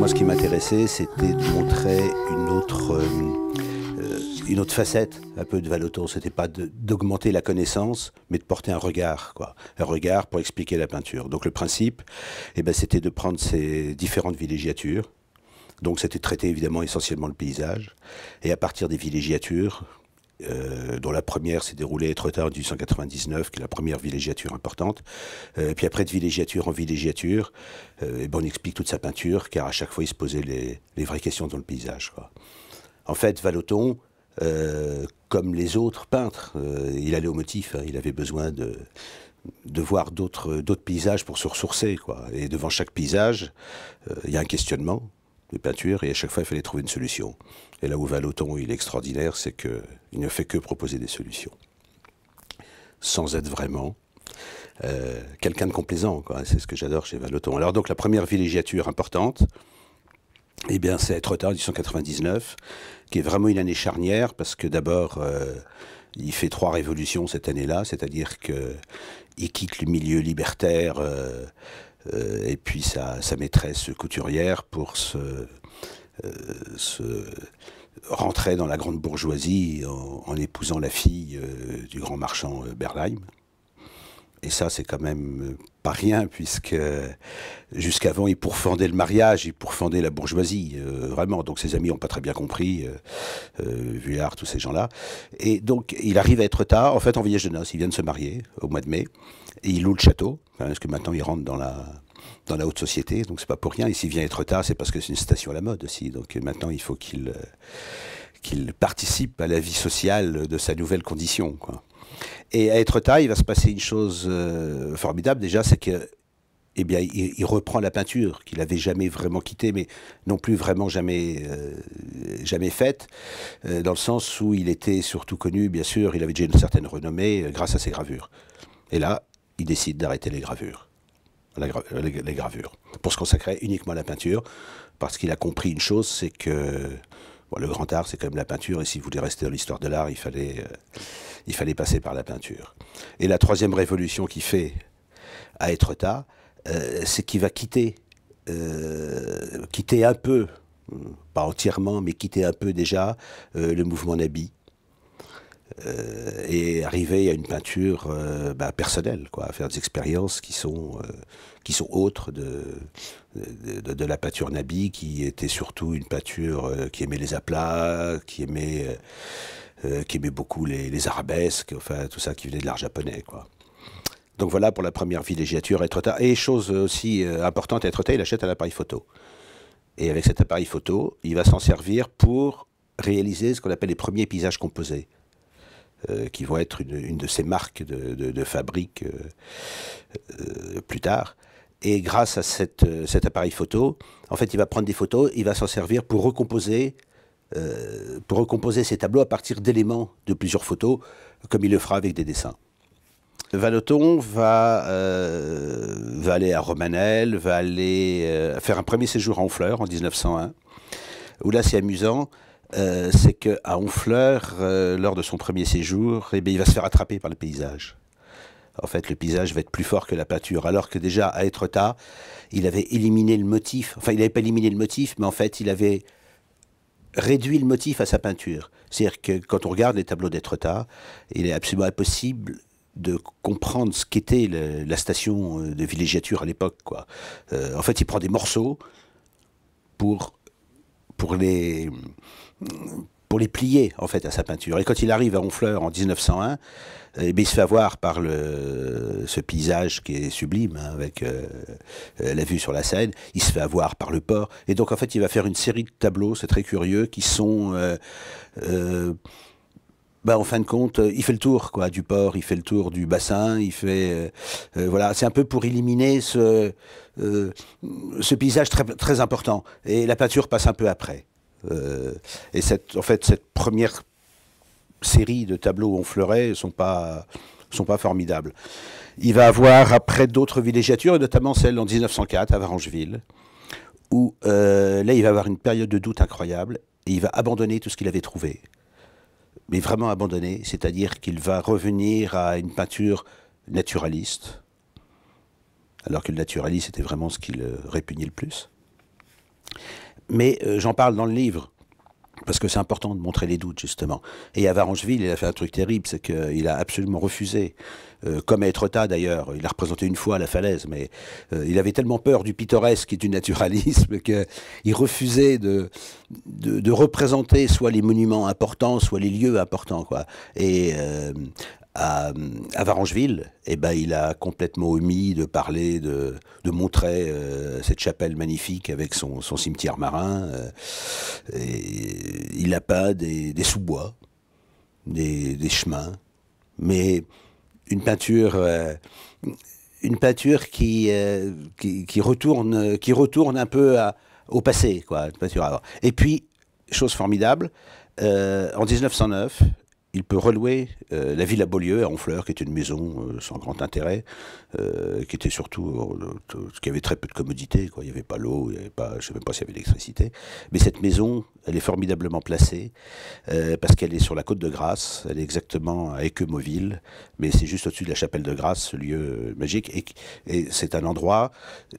moi, ce qui m'intéressait, c'était de montrer une autre, euh, une autre facette un peu de Valotto, C'était pas d'augmenter la connaissance, mais de porter un regard, quoi. Un regard pour expliquer la peinture. Donc le principe, eh ben, c'était de prendre ces différentes villégiatures. Donc c'était traiter évidemment essentiellement le paysage. Et à partir des villégiatures, euh, dont la première s'est déroulée trop tard en 1899, qui est la première villégiature importante. Euh, puis après, de villégiature en villégiature, euh, et ben, on explique toute sa peinture, car à chaque fois, il se posait les, vraies questions dans le paysage. En fait, Valoton, comme les autres peintres, il allait au motif, hein. il avait besoin de, voir d'autres paysages pour se ressourcer. Et devant chaque paysage, il y a un questionnement de peinture, et à chaque fois il fallait trouver une solution. Et là où Valoton il est extraordinaire, c'est qu'il ne fait que proposer des solutions. Sans être vraiment euh, quelqu'un de complaisant, hein, c'est ce que j'adore chez Valoton. Alors donc la première villégiature importante, eh bien c'est être tard 1899, qui est vraiment une année charnière parce que d'abord euh, il fait trois révolutions cette année-là, c'est-à-dire qu'il quitte le milieu libertaire. Euh, euh, et puis sa, maîtresse couturière pour euh, se, rentrer dans la grande bourgeoisie en, en épousant la fille euh, du grand marchand Berlheim. Et ça, c'est quand même euh, pas rien, puisque euh, jusqu'avant, il pourfendait le mariage, il pourfendait la bourgeoisie, euh, vraiment. Donc ses amis n'ont pas très bien compris, euh, Vuillard, tous ces gens-là. Et donc, il arrive à être tard, en fait, en voyage de noces. Il vient de se marier au mois de mai, et il loue le château, hein, parce que maintenant, il rentre dans la, haute société, donc c'est pas pour rien. Et s'il vient être tard, c'est parce que c'est une station à la mode aussi. Donc maintenant, il faut qu'il qu'il participe à la vie sociale de sa nouvelle condition, quoi. Et à être tard, il va se passer une chose euh, formidable déjà, c'est que eh bien, il, reprend la peinture qu'il n'avait jamais vraiment quittée, mais non plus vraiment jamais, euh, jamais faite, euh, dans le sens où il était surtout connu, bien sûr, il avait déjà une certaine renommée grâce à ses gravures. Et là, il décide d'arrêter les gravures, les, gravures, pour se consacrer uniquement à la peinture, parce qu'il a compris une chose, c'est que le grand art, c'est quand même la peinture, et si vous voulez rester dans l'histoire de l'art, il fallait il fallait passer par la peinture. Et la troisième révolution qui fait à être euh, c'est qu'il va quitter, euh, quitter un peu, pas entièrement, mais quitter un peu déjà euh, le mouvement Nabi euh, et arriver à une peinture euh, bah, personnelle, quoi, à faire des expériences qui sont, euh, qui sont autres de, de, la peinture Nabi, qui était surtout une peinture qui aimait les aplats, qui aimait, qui aimait beaucoup les, arabesques, enfin tout ça qui venait de l'art japonais. Quoi. Donc voilà pour la première villégiature, tard Et chose aussi importante, Etretat, il achète un appareil photo. Et avec cet appareil photo, il va s'en servir pour réaliser ce qu'on appelle les premiers paysages composés. Euh, qui vont être une, de ses marques de, fabrique euh, euh, plus tard. Et grâce à cet appareil photo, en fait, il va prendre des photos, il va s'en servir pour recomposer, pour recomposer ses tableaux à partir d'éléments de plusieurs photos, comme il le fera avec des dessins. Van va, va, aller à Romanel, va aller faire un premier séjour en fleurs en 1901, où là c'est amusant. Euh, c'est qu'à Honfleur, euh, lors de son premier séjour, eh il va se faire attraper par le paysage. En fait, le paysage va être plus fort que la peinture. Alors que déjà, à Etretat, il avait éliminé le motif. Enfin, il n'avait pas éliminé le motif, mais en fait, il avait réduit le motif à sa peinture. C'est-à-dire que quand on regarde les tableaux d'Etretat, il est absolument impossible de comprendre ce qu'était la station euh, de villégiature à l'époque. en fait, il prend des morceaux pour, pour les pour les plier en fait à sa peinture. Et quand il arrive à Honfleur en 1901, eh il se fait avoir par ce paysage qui est sublime hein, avec euh, euh, la vue sur la Seine. Il se fait avoir par le port. Et donc en fait, il va faire une série de tableaux, c'est très curieux, qui sont euh, bah, en fin de compte, il fait le tour quoi du port, il fait le tour du bassin, il fait voilà, c'est un peu pour éliminer ce ce paysage très très important et la peinture passe un peu après. Euh, et cette, en fait, cette première série de tableaux en on sont pas sont pas formidables. Il va avoir après d'autres villégiatures, et notamment celle en 1904 à Varangeville, où euh, là il va avoir une période de doute incroyable et il va abandonner tout ce qu'il avait trouvé, mais vraiment abandonner, c'est-à-dire qu'il va revenir à une peinture naturaliste, alors que le naturaliste était vraiment ce qu'il répugnait le plus mais euh, j'en parle dans le livre parce que c'est important de montrer les doutes, justement. Et à Varangeville, il a fait un truc terrible, c'est qu'il a absolument refusé, euh, comme à Etretat d'ailleurs, il a représenté une fois la falaise, mais euh, il avait tellement peur du pittoresque et du naturalisme qu'il refusait de, de, représenter soit les monuments importants, soit les lieux importants. Quoi. Et à, à Varangeville, eh ben, il a complètement omis de parler, de, montrer euh, cette chapelle magnifique avec son, cimetière marin. Euh, il n'a pas des, sous-bois, des, chemins, mais une peinture, euh, une peinture qui, qui, retourne, qui retourne un peu au passé. Quoi, Et puis, chose formidable, en 1909, il peut relouer euh, la ville à Beaulieu, à Honfleur, qui était une maison euh, sans grand intérêt, euh, qui était surtout, qui avait très peu de commodité, il n'y avait pas l'eau, je ne sais même pas s'il y avait l'électricité, mais cette maison, elle est formidablement placée, parce qu'elle est sur la côte de Grasse, elle est exactement à Équemauville, mais c'est juste au-dessus de la chapelle de Grasse, ce lieu magique, et, et c'est un endroit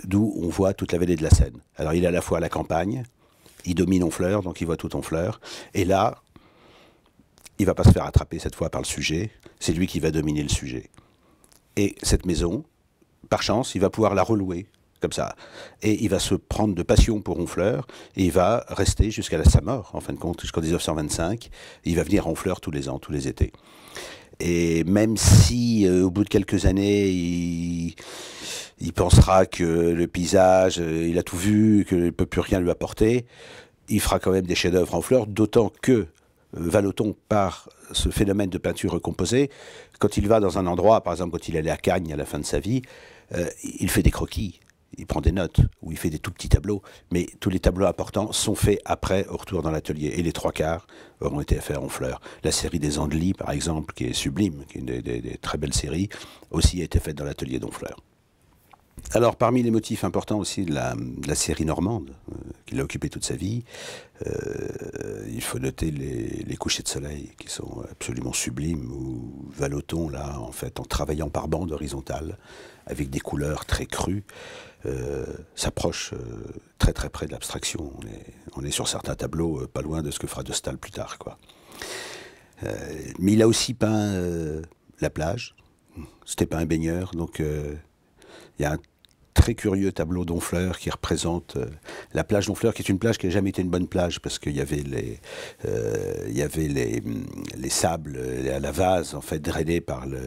d'où on voit toute la vallée de la Seine. Alors il est à la fois à la campagne, il domine Honfleur, donc il voit tout Honfleur, et là, il va pas se faire attraper cette fois par le sujet, c'est lui qui va dominer le sujet. Et cette maison, par chance, il va pouvoir la relouer comme ça. Et il va se prendre de passion pour Honfleur et il va rester jusqu'à sa mort, en fin de compte, jusqu'en 1925. Il va venir à Honfleur tous les ans, tous les étés. Et même si, euh, au bout de quelques années, il, pensera que le paysage, euh, il a tout vu, qu'il ne peut plus rien lui apporter, il fera quand même des chefs-d'œuvre en fleurs, d'autant que Valoton par ce phénomène de peinture recomposée. Quand il va dans un endroit, par exemple quand il allait à Cagnes à la fin de sa vie, euh, il fait des croquis, il prend des notes ou il fait des tout petits tableaux, mais tous les tableaux importants sont faits après au retour dans l'atelier et les trois quarts auront été faits en fleurs. La série des Andelys, par exemple, qui est sublime, qui est une des, très belles séries, aussi a été faite dans l'atelier d'Honfleur. Alors, parmi les motifs importants aussi de la, série normande, euh, qu'il a occupé toute sa vie, euh, il faut noter les, couchers de soleil qui sont absolument sublimes, où Valoton, là, en fait, en travaillant par bande horizontale, avec des couleurs très crues, euh, s'approche très très près de l'abstraction. On est, sur certains tableaux pas loin de ce que fera De plus tard. Quoi. mais il a aussi peint la plage, c'était pas un baigneur, donc il y a un très curieux tableau d'Onfleur qui représente euh, la plage d'Onfleur qui est une plage qui n'a jamais été une bonne plage parce qu'il y avait les, euh, il y avait les, mm, les sables à euh, la vase en fait drainés par le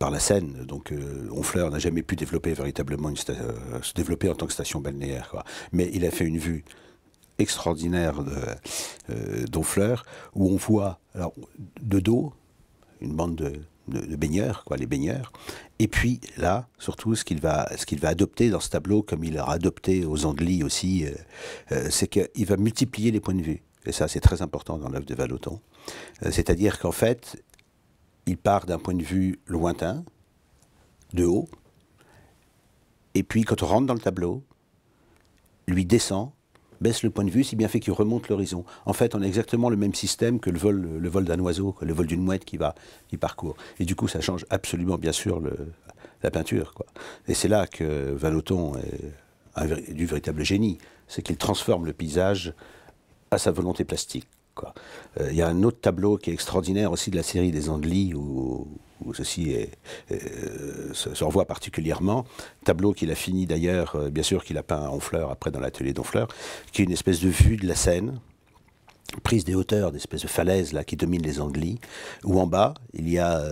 par la Seine. Donc Honfleur n'a jamais pu développer véritablement se développer en tant que station balnéaire. Quoi. Mais il a fait une vue extraordinaire d'Honfleur où on voit alors, de dos une bande de de, baigneur, baigneurs, quoi, les baigneurs. Et puis là, surtout, ce qu'il va, va adopter dans ce tableau, comme il l'a adopté aux Anglis aussi, euh, euh, c'est qu'il va multiplier les points de vue. Et ça, c'est très important dans l'œuvre de Valoton. Euh, c'est-à-dire qu'en fait, il part d'un point de vue lointain, de haut, et puis quand on rentre dans le tableau, lui descend baisse le point de vue, si bien fait qu'il remonte l'horizon. En fait, on a exactement le même système que le vol, le vol d'un oiseau, le vol d'une mouette qui va, parcourt. Et du coup, ça change absolument, bien sûr, la peinture. Et c'est là que valoton est du véritable génie, c'est qu'il transforme le paysage à sa volonté plastique. Euh, il y a un autre tableau qui est extraordinaire aussi de la série des Anglis où, ceci est, euh, se, particulièrement. Tableau qu'il a fini d'ailleurs, euh, bien sûr qu'il a peint en Honfleur, après dans l'atelier d'Honfleur, qui est une espèce de vue de la Seine, prise des hauteurs, d'espèces de falaises là, qui dominent les Anglis où en bas, il y, a,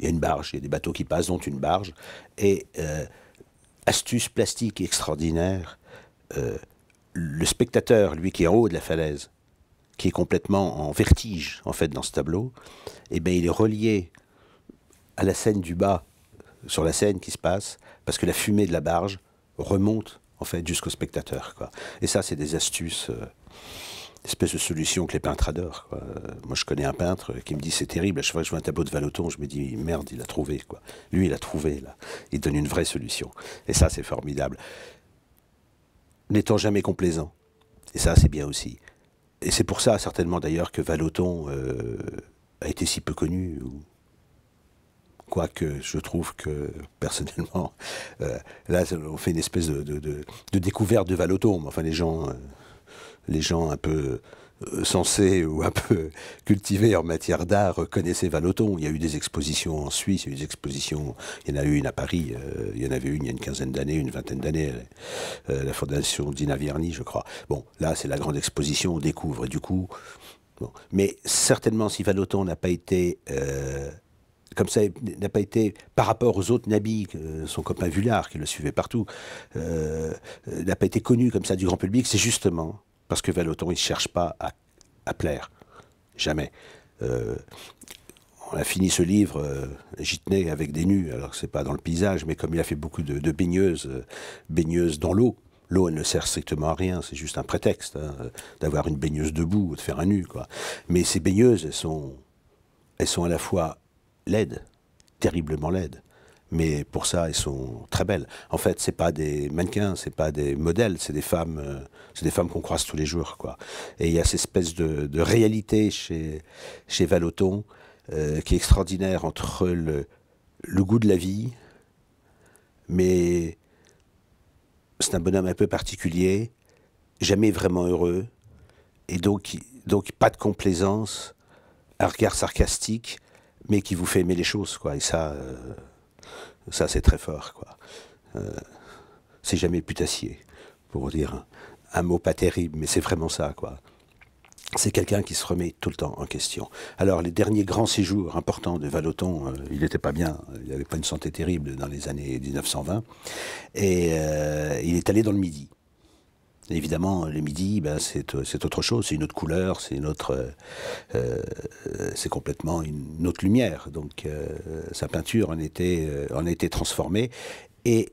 une barge, il y a des bateaux qui passent, dont une barge, et astuce plastique extraordinaire, le spectateur, lui qui est en haut de la falaise, qui est complètement en vertige en fait dans ce tableau, et eh bien il est relié à la scène du bas, sur la scène qui se passe, parce que la fumée de la barge remonte en fait jusqu'au spectateur. Quoi. Et ça, c'est des astuces, euh, espèces espèce de solutions que les peintres adorent. Moi, je connais un peintre qui me dit c'est terrible. À chaque fois que je vois un tableau de Valoton, je me dis merde, il a trouvé. Quoi. Lui, il a trouvé. Là. Il donne une vraie solution. Et ça, c'est formidable. N'étant jamais complaisant. Et ça, c'est bien aussi et c'est pour ça, certainement d'ailleurs, que Valoton euh, a été si peu connu. Quoique je trouve que, personnellement, euh, là, on fait une espèce de, de, de, de découverte de Valoton. Enfin, les gens, euh, les gens un peu euh, censé ou un peu cultivé en matière d'art euh, connaissait Valotton. Il y a eu des expositions en Suisse, il y des expositions, il y en a eu une à Paris, euh, il y en avait une il y a une quinzaine d'années, une vingtaine d'années, la fondation Dina Vierni, je crois. Bon, là, c'est la grande exposition, on découvre, et du coup... Mais certainement, si Valoton n'a pas été... comme ça, n'a pas été, par rapport aux autres nabis, son copain Vullard, qui le suivait partout, n'a pas été connu comme ça du grand public, c'est justement parce que Valoton, il ne cherche pas à, plaire. Jamais. Euh, on a fini ce livre, euh, avec des nus, alors que ce n'est pas dans le paysage, mais comme il a fait beaucoup de, baigneuses, euh, baigneuses dans l'eau. L'eau, elle ne sert strictement à rien, c'est juste un prétexte hein, d'avoir une baigneuse debout, ou de faire un nu. Mais ces baigneuses, elles sont, elles sont à la fois laides, terriblement laides, mais pour ça, elles sont très belles. En fait, c'est pas des mannequins, c'est pas des modèles, c'est des femmes, euh, c'est des femmes qu'on croise tous les jours, quoi. Et il y a cette espèce de, réalité chez chez Valoton euh, qui est extraordinaire entre le, le goût de la vie, mais c'est un bonhomme un peu particulier, jamais vraiment heureux, et donc donc pas de complaisance, un regard sarcastique, mais qui vous fait aimer les choses, quoi. Et ça. Euh, ça, c'est très fort, quoi. Euh, c'est jamais putassier, pour dire un, mot pas terrible, mais c'est vraiment ça, quoi. C'est quelqu'un qui se remet tout le temps en question. Alors, les derniers grands séjours importants de Valoton, euh, il n'était pas bien, il n'avait pas une santé terrible dans les années 1920, et euh, il est allé dans le Midi évidemment, le midi, ben, euh, c'est autre chose, c'est une autre couleur, c'est une autre, euh, euh, c'est complètement une autre lumière. Donc sa peinture en était, en transformée. Et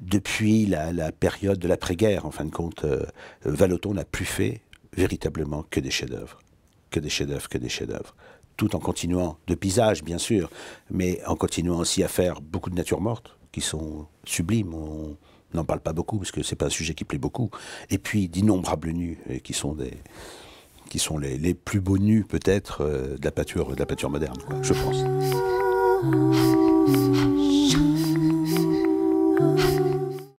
depuis la, période de l'après-guerre, en fin de compte, Valoton n'a plus fait véritablement que des chefs-d'œuvre, que des chefs-d'œuvre, que des chefs-d'œuvre tout en continuant de pisage, bien sûr, mais en continuant aussi à faire beaucoup de natures mortes qui sont sublimes n'en parle pas beaucoup, parce que c'est pas un sujet qui plaît beaucoup. Et puis d'innombrables nus, qui sont des qui sont les, plus beaux nus peut-être euh, de la peinture de la peinture moderne, je pense.